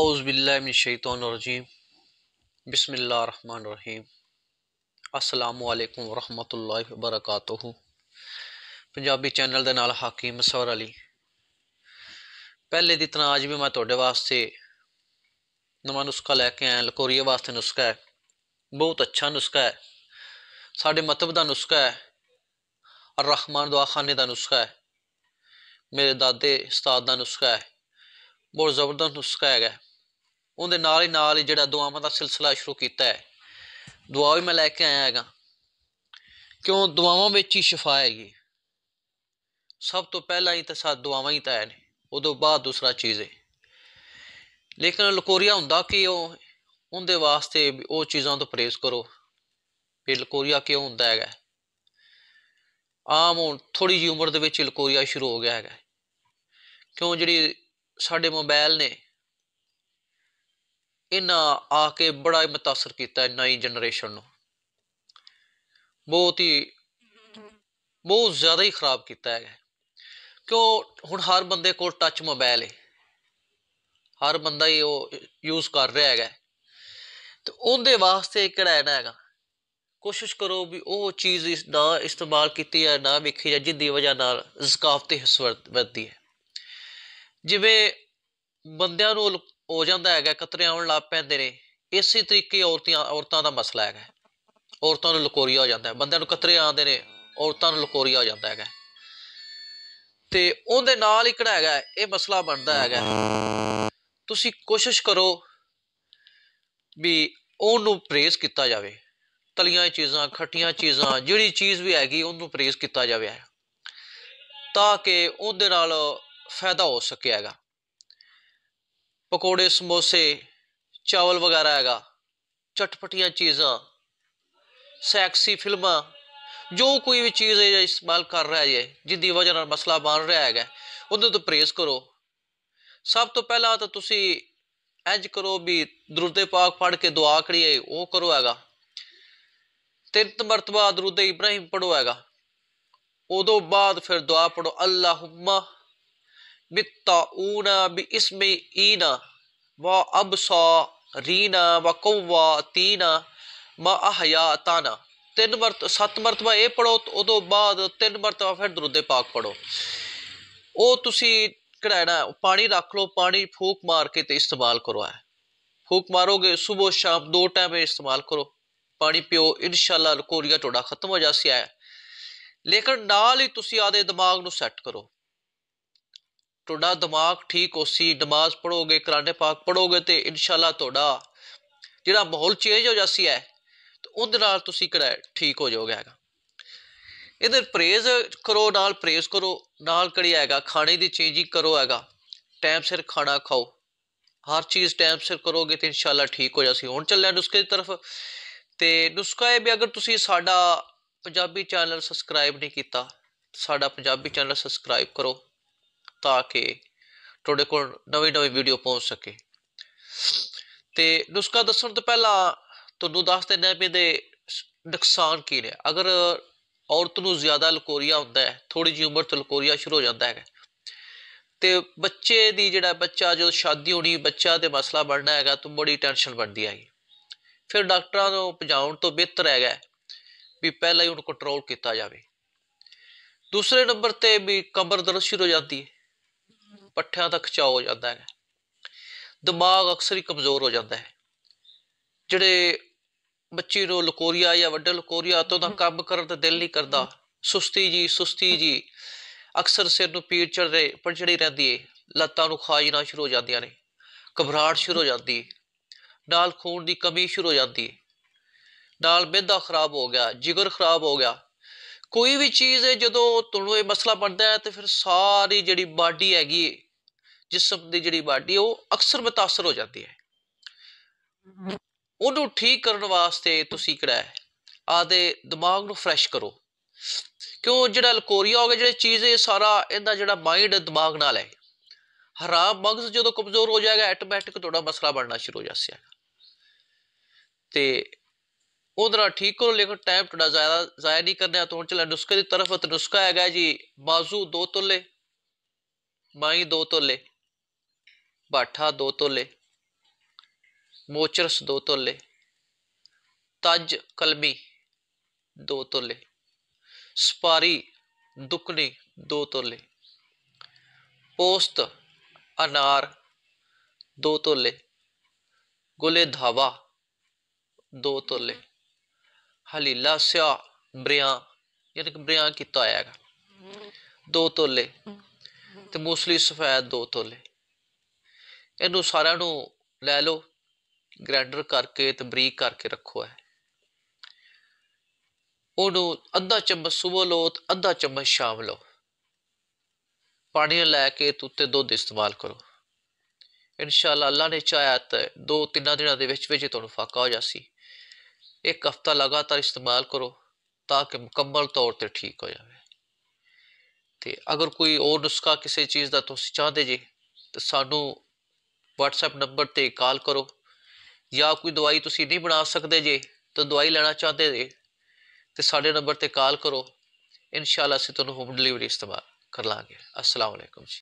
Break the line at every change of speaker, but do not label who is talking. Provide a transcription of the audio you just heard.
औज़बिल्लाशतरजीम बिसमीम असलकम वरहमत लाई वबरकू पंजाबी चैनल के नाल हाकिम सवर अली पहले दिन अज भी मैं थोड़े वास्ते नवा नुस्खा लैके आया लकोरिए वास्ते नुस्खा है बहुत अच्छा नुस्खा है साढ़े मतब का नुस्खा है और रहमान दुआखाने का नुस्खा है मेरे दादे उसताद का नुस्खा है ਬਹੁਤ ਜ਼ਬਰਦਸਤ ਨੁਸਖਾ ਹੈਗਾ ਉਹਦੇ ਨਾਲ ਹੀ ਨਾਲ ਹੀ ਜਿਹੜਾ ਦੁਆਵਾਂ ਦਾ ਸਿਲਸਿਲਾ ਸ਼ੁਰੂ ਕੀਤਾ ਹੈ ਦੁਆ ਵੀ ਮੈਂ ਲੈ ਕੇ ਆਇਆ ਹੈਗਾ ਕਿਉਂ ਦੁਆਵਾਂ ਵਿੱਚ ਹੀ ਸ਼ਿਫਾ ਹੈਗੀ ਸਭ ਤੋਂ ਪਹਿਲਾਂ ਹੀ ਤਾਂ ਸਾ ਦੁਆਵਾਂ ਹੀ ਤਾਂ ਹੈ ਨੇ ਉਦੋਂ ਬਾਅਦ ਦੂਸਰਾ ਚੀਜ਼ ਹੈ ਲੇਕਿਨ ਲਕੋਰੀਆ ਹੁੰਦਾ ਕਿ ਉਹ ਉਹਦੇ ਵਾਸਤੇ ਉਹ ਚੀਜ਼ਾਂ ਤੋਂ ਪਰੇਸ਼ ਕਰੋ ਵੀ ਲਕੋਰੀਆ ਕਿਉਂ ਹੁੰਦਾ ਹੈਗਾ ਆਮ ਹੁਣ ਥੋੜੀ ਜੀ ਉਮਰ ਦੇ ਵਿੱਚ ਲਕੋਰੀਆ ਸ਼ੁਰੂ ਹੋ ਗਿਆ ਹੈਗਾ ਕਿਉਂ ਜਿਹੜੀ ਸਾਡੇ ਮੋਬਾਈਲ ਨੇ ਇਹਨਾਂ ਆ ਕੇ ਬੜਾ ਹੀ متاثر ਕੀਤਾ ਨਈ ਜਨਰੇਸ਼ਨ ਨੂੰ ਬਹੁਤ ਹੀ ਬਹੁਤ ਜ਼ਿਆਦਾ ਹੀ ਖਰਾਬ ਕੀਤਾ ਹੈ ਕਿਉਂ ਹੁਣ ਹਰ ਬੰਦੇ ਕੋਲ ਟੱਚ ਮੋਬਾਈਲ ਹੈ ਹਰ ਬੰਦਾ ਹੀ ਉਹ ਯੂਜ਼ ਕਰ ਰਿਹਾ ਹੈਗਾ ਤੇ ਉਹਦੇ ਵਾਸਤੇ ਕਿਹੜਾ ਨਾ ਹੈਗਾ ਕੋਸ਼ਿਸ਼ ਕਰੋ ਵੀ ਉਹ ਚੀਜ਼ ਇਸ ਦਾ ਇਸਤੇਮਾਲ ਕੀਤੀ ਜਾਂ ਨਾ ਵੇਖੀ ਜਾਂ ਜਿੱਦੀ ਵਜ੍ਹਾ ਨਾਲ ਜ਼ਕਾਫਤ ਹਿਸਵਰਤ ਵੱਧਦੀ ਹੈ ਜਿਵੇਂ ਬੰਦਿਆਂ ਨੂੰ ਹੋ ਜਾਂਦਾ ਹੈਗਾ ਕਤਰੇ ਆਉਣ ਲੱਗ ਪੈਂਦੇ ਨੇ ਇਸੇ ਤਰੀਕੇ ਔਰਤਾਂ ਔਰਤਾਂ ਦਾ ਮਸਲਾ ਹੈਗਾ ਔਰਤਾਂ ਨੂੰ ਲਕੋਰੀਆ ਹੋ ਜਾਂਦਾ ਹੈ ਬੰਦਿਆਂ ਨੂੰ ਕਤਰੇ ਆਉਂਦੇ ਨੇ ਔਰਤਾਂ ਨੂੰ ਲਕੋਰੀਆ ਹੋ ਜਾਂਦਾ ਹੈਗਾ ਤੇ ਉਹਦੇ ਨਾਲ ਹੀ ਕਿਹੜਾ ਹੈਗਾ ਇਹ ਮਸਲਾ ਬਣਦਾ ਹੈਗਾ ਤੁਸੀਂ ਕੋਸ਼ਿਸ਼ ਕਰੋ ਵੀ ਉਹਨੂੰ ਪ੍ਰੇਸ ਕੀਤਾ ਜਾਵੇ ਤਲੀਆਂ ਚੀਜ਼ਾਂ ਖੱਟੀਆਂ ਚੀਜ਼ਾਂ ਜਿਹੜੀ ਚੀਜ਼ ਵੀ ਹੈਗੀ ਉਹਨੂੰ ਪ੍ਰੇਸ ਕੀਤਾ ਜਾਵੇ ਤਾਂ ਕਿ ਉਹਦੇ ਨਾਲ ਫਾਇਦਾ ਹੋ ਸਕਿਆ ਹੈਗਾ ਪਕੌੜੇ ਸਮੋਸੇ ਚਾਵਲ ਵਗੈਰਾ ਹੈਗਾ ਚਟਪਟੀਆਂ ਚੀਜ਼ਾਂ ਸੈਕਸੀ ਫਿਲਮਾਂ ਜੋ ਕੋਈ ਵੀ ਚੀਜ਼ ਹੈ ਇਸਤੇਮਾਲ ਕਰ ਰਿਹਾ ਹੈ ਜਿੱਦੀ ਵਜ੍ਹਾ ਨਾਲ ਮਸਲਾ ਬਣ ਰਿਹਾ ਹੈਗਾ ਉਹਨੂੰ ਤੋਂ ਪ੍ਰੇਸ ਕਰੋ ਸਭ ਤੋਂ ਪਹਿਲਾਂ ਤਾਂ ਤੁਸੀਂ ਇੰਜ ਕਰੋ ਵੀ ਦਰੂਦੇ ਪਾਕ ਪੜ ਕੇ ਦੁਆ ਕਰੀਏ ਉਹ ਕਰੋ ਹੈਗਾ ਤਿੰਨ ਮਰਤਬਾ ਦਰੂਦ ਇਬਰਾਹੀਮ ਪੜੋ ਹੈਗਾ ਉਦੋਂ ਬਾਅਦ ਫਿਰ ਦੁਆ ਪੜੋ ਅੱਲਾਹੁਮਾ بالطاعون باسم إينا وأبصارين وقواتين ما أحياتنا ਤਿੰਨ ਮਰਤ ਸੱਤ ਮਰਤਬਾ ਇਹ ਪੜੋ ਉਦੋਂ ਬਾਅਦ ਤਿੰਨ ਮਰਤਬਾ ਫਿਰ ਦਰੂਦੇ ਪਾਕ ਪੜੋ ਉਹ ਤੁਸੀਂ ਕਿਹੜਾ ਨਾ ਪਾਣੀ ਰੱਖ ਲਓ ਪਾਣੀ ਫੂਕ ਮਾਰ ਕੇ ਤੇ ਇਸਤੇਮਾਲ ਕਰੋ ਹੈ ਫੂਕ ਮਾਰੋਗੇ ਸਵੇਰ ਸ਼ਾਮ ਦੋ ਟਾਈਮ ਇਸਤੇਮਾਲ ਕਰੋ ਪਾਣੀ ਪਿਓ ਇਨਸ਼ਾਅੱਲਾ ਕੋਰੀਆ ਟੋੜਾ ਖਤਮ ਹੋ ਜਾਸੀ ਹੈ ਲੇਕਿਨ ਨਾਲ ਹੀ ਤੁਸੀਂ ਆਦੇ ਦਿਮਾਗ ਨੂੰ ਸੈੱਟ ਕਰੋ ਤੁਹਾਡਾ ਦਿਮਾਗ ਠੀਕ ਹੋਸੀ ਨਮਾਜ਼ ਪੜੋਗੇ ਕੁਰਾਨ ਪਾਕ ਪੜੋਗੇ ਤੇ ਇਨਸ਼ਾਅੱਲਾ ਤੁਹਾਡਾ ਜਿਹੜਾ ਮਾਹੌਲ ਚੇਂਜ ਹੋ ਜਾਸੀ ਹੈ ਤੇ ਉਹਦੇ ਨਾਲ ਤੁਸੀਂ ਕਿਹੜਾ ਠੀਕ ਹੋ ਜਾਓਗੇ ਹੈਗਾ ਇਹਦੇ ਪ੍ਰੇਜ਼ ਕਰੋ ਨਾਲ ਪ੍ਰੇਜ਼ ਕਰੋ ਨਾਲ ਕੜੀ ਆਏਗਾ ਖਾਣੇ ਦੀ ਚੇਂਜਿੰਗ ਕਰੋ ਹੈਗਾ ਟਾਈਮ ਸਿਰ ਖਾਣਾ ਖਾਓ ਹਰ ਚੀਜ਼ ਟਾਈਮ ਸਿਰ ਕਰੋਗੇ ਤੇ ਇਨਸ਼ਾਅੱਲਾ ਠੀਕ ਹੋ ਜਾਸੀ ਹੁਣ ਚੱਲਿਆ ਨੁਸਖੇ ਦੀ ਤਰਫ ਤੇ ਨੁਸਖਾ ਇਹ ਵੀ ਅਗਰ ਤੁਸੀਂ ਸਾਡਾ ਪੰਜਾਬੀ ਚੈਨਲ ਸਬਸਕ੍ਰਾਈਬ ਨਹੀਂ ਕੀਤਾ ਸਾਡਾ ਪੰਜਾਬੀ ਚੈਨਲ ਸਬਸਕ੍ਰਾਈਬ ਕਰੋ ਤਾਂ ਕਿ ਤੁਹਾਡੇ ਕੋਲ ਨਵੀਂ ਨਵੀਂ ਵੀਡੀਓ ਪਹੁੰਚ ਸਕੇ ਤੇ ਨੁਸਖਾ ਦੱਸਣ ਤੋਂ ਪਹਿਲਾਂ ਤੁਹਾਨੂੰ ਦੱਸ ਦਿੰਦਾ ਵੀ ਦੇ ਨੁਕਸਾਨ ਕੀ ਨੇ ਅਗਰ ਔਰਤ ਨੂੰ ਜ਼ਿਆਦਾ ਲਕੋਰੀਆ ਹੁੰਦਾ ਹੈ ਥੋੜੀ ਜਿਹੀ ਉਮਰ ਤੋਂ ਲਕੋਰੀਆ ਸ਼ੁਰੂ ਹੋ ਜਾਂਦਾ ਹੈ ਤੇ ਬੱਚੇ ਦੀ ਜਿਹੜਾ ਬੱਚਾ ਜੋ ਸ਼ਾਦੀ ਹੋਣੀ ਬੱਚਾ ਤੇ ਮਸਲਾ ਬਣਨਾ ਹੈਗਾ ਤੂੰ ਬੜੀ ਟੈਨਸ਼ਨ ਬਣਦੀ ਆਈ ਫਿਰ ਡਾਕਟਰਾਂ ਨੂੰ ਪਜਾਉਣ ਤੋਂ ਬਿਹਤਰ ਹੈਗਾ ਵੀ ਪਹਿਲਾਂ ਹੀ ਉਹਨੂੰ ਕੰਟਰੋਲ ਕੀਤਾ ਜਾਵੇ ਦੂਸਰੇ ਨੰਬਰ ਤੇ ਵੀ ਕਬਰ ਦਰਦ ਸ਼ੁਰੂ ਹੋ ਜਾਂਦੀ ਹੈ ਪੱਠਿਆਂ ਦਾ ਖਚਾਅ ਹੋ ਜਾਂਦਾ ਹੈ ਦਿਮਾਗ ਅਕਸਰ ਹੀ ਕਮਜ਼ੋਰ ਹੋ ਜਾਂਦਾ ਹੈ ਜਿਹੜੇ ਬੱਚੇ ਨੂੰ ਲਕੋਰੀਆ ਜਾਂ ਵੱਡੇ ਲਕੋਰੀਆ ਤੋਂ ਤਾਂ ਕੰਮ ਕਰਨ ਦਾ ਦਿਲ ਨਹੀਂ ਕਰਦਾ ਸੁਸਤੀ ਜੀ ਸੁਸਤੀ ਜੀ ਅਕਸਰ ਸਿਰ ਨੂੰ ਪੀੜ ਚੜ ਰਹੀ ਪਰ ਜਿਹੜੀ ਏ ਲੱਤਾਂ ਨੂੰ ਖਾਜਣਾ ਸ਼ੁਰੂ ਹੋ ਜਾਂਦੀਆਂ ਨੇ ਘਬਰਾਹਟ ਸ਼ੁਰੂ ਹੋ ਜਾਂਦੀ ਏ ਨਾਲ ਖੂਨ ਦੀ ਕਮੀ ਸ਼ੁਰੂ ਹੋ ਜਾਂਦੀ ਏ ਨਾਲ ਮਿਹਦਾ ਖਰਾਬ ਹੋ ਗਿਆ ਜਿਗਰ ਖਰਾਬ ਹੋ ਗਿਆ ਕੋਈ ਵੀ ਚੀਜ਼ ਏ ਜਦੋਂ ਤੁਹਾਨੂੰ ਇਹ ਮਸਲਾ ਬਣਦਾ ਹੈ ਤੇ ਫਿਰ ਸਾਰੀ ਜਿਹੜੀ ਬਾਡੀ ਹੈਗੀ ਜਿਸਮ ਦੀ ਜਿਹੜੀ ਬਾਡੀ ਉਹ ਅਕਸਰ متاثر ਹੋ ਜਾਂਦੀ ਹੈ ਉਹਨੂੰ ਠੀਕ ਕਰਨ ਵਾਸਤੇ ਤੁਸੀਂ ਕਿਹੜਾ ਆਦੇ ਦਿਮਾਗ ਨੂੰ ਫਰੈਸ਼ ਕਰੋ ਕਿਉਂ ਜਿਹੜਾ ਲਕੋਰੀਆ ਹੋ ਗਿਆ ਜਿਹੜੇ ਚੀਜ਼ ਇਹ ਸਾਰਾ ਇਹਦਾ ਜਿਹੜਾ ਮਾਈਂਡ ਦਿਮਾਗ ਨਾਲ ਹੈ ਖਰਾਬ ਮਗਜ਼ ਜਦੋਂ ਕਮਜ਼ੋਰ ਹੋ ਜਾਏਗਾ ਆਟੋਮੈਟਿਕ ਤੁਹਾਡਾ ਮਸਲਾ ਬਣਨਾ ਸ਼ੁਰੂ ਹੋ ਜਾਸੀਗਾ ਤੇ ਉਹਦਾ ਠੀਕ ਕਰੋ ਲੇਕਿਨ ਟਾਈਮ ਤੁਹਾਡਾ ਜ਼ਿਆਦਾ ਜ਼ਾਇਆ ਨਹੀਂ ਕਰਨਾ ਤੁਹਾਨੂੰ ਚਲਾ ਨੁਸਖੇ ਦੀ ਤਰਫ ਤੇ ਨੁਸਖਾ ਹੈਗਾ ਜੀ ਬਾਜ਼ੂ ਦੋ ਤੁਲੇ ਮਾਈ ਦੋ ਤੁਲੇ ਬਾਠਾ ਦੋ ਤੋਲੇ ਮੋਚਰਸ ਦੋ ਤੋਲੇ ਤਜ ਕਲਮੀ ਦੋ ਤੋਲੇ ਸਪਾਰੀ ਦੁਕਣੀ ਦੋ ਤੋਲੇ ਪੋਸਤ ਅਨਾਰ ਦੋ ਤੋਲੇ ਗੁਲੇ ਧਾਵਾ ਦੋ ਤੋਲੇ ਹਲੀਲਾ ਸਿਆ ਬਰਿਆ ਯਾਨੀ ਕਿ ਬਰਿਆ ਕੀਤਾ ਹੋਇਆ ਹੈਗਾ ਦੋ ਤੋਲੇ ਤੇ ਮੂਸਲੀ ਸਫੈਦ ਦੋ ਤੋਲੇ ਇਹਨੂੰ ਸਾਰਿਆਂ ਨੂੰ ਲੈ ਲਓ ਗ੍ਰੈਂਡਰ ਕਰਕੇ ਤੇ ਬਰੀਕ ਕਰਕੇ ਰੱਖੋ ਹੈ ਉਹਨੂੰ ਅੱਧਾ ਚਮਚ ਸਵੇਰ ਲਓ ਅੱਧਾ ਚਮਚ ਸ਼ਾਮ ਲਓ ਪਾਣੀ ਲੈ ਕੇ ਤੁੱਤੇ ਦੁੱਧ ਇਸਤੇਮਾਲ ਕਰੋ ਇਨਸ਼ਾਅੱਲਾ ਅੱਲਾ ਨੇ ਚਾਹਿਆ ਤਾਂ ਦੋ ਤਿੰਨਾਂ ਦਿਨਾਂ ਦੇ ਵਿੱਚ ਵਿੱਚ ਤੁਹਾਨੂੰ ਫਾਕਾ ਹੋ ਜਾਸੀ ਇੱਕ ਹਫਤਾ ਲਗਾਤਾਰ ਇਸਤੇਮਾਲ ਕਰੋ ਤਾਂ ਕਿ ਮੁਕੰਮਲ ਤੌਰ ਤੇ ਠੀਕ ਹੋ ਜਾਵੇ ਤੇ ਅਗਰ ਕੋਈ ਹੋਰ ਨੁਸਖਾ ਕਿਸੇ ਚੀਜ਼ ਦਾ ਤੁਸੀਂ ਚਾਹਦੇ ਜੀ ਤਾਂ ਸਾਨੂੰ WhatsApp ਨੰਬਰ ਤੇ ਕਾਲ ਕਰੋ ਜਾਂ ਕੋਈ ਦਵਾਈ ਤੁਸੀਂ ਨਹੀਂ ਬਣਾ ਸਕਦੇ ਜੇ ਤਾਂ ਦਵਾਈ ਲੈਣਾ ਚਾਹਦੇ ਜੇ ਤੇ ਸਾਡੇ ਨੰਬਰ ਤੇ ਕਾਲ ਕਰੋ ਇਨਸ਼ਾਅੱਲਾ ਅਸੀਂ ਤੁਹਾਨੂੰ ਹੋਮ ਡਿਲੀਵਰੀ ਇਸਤੇਮਾਲ ਕਰ ਲਾਂਗੇ ਅਸਲਾਮ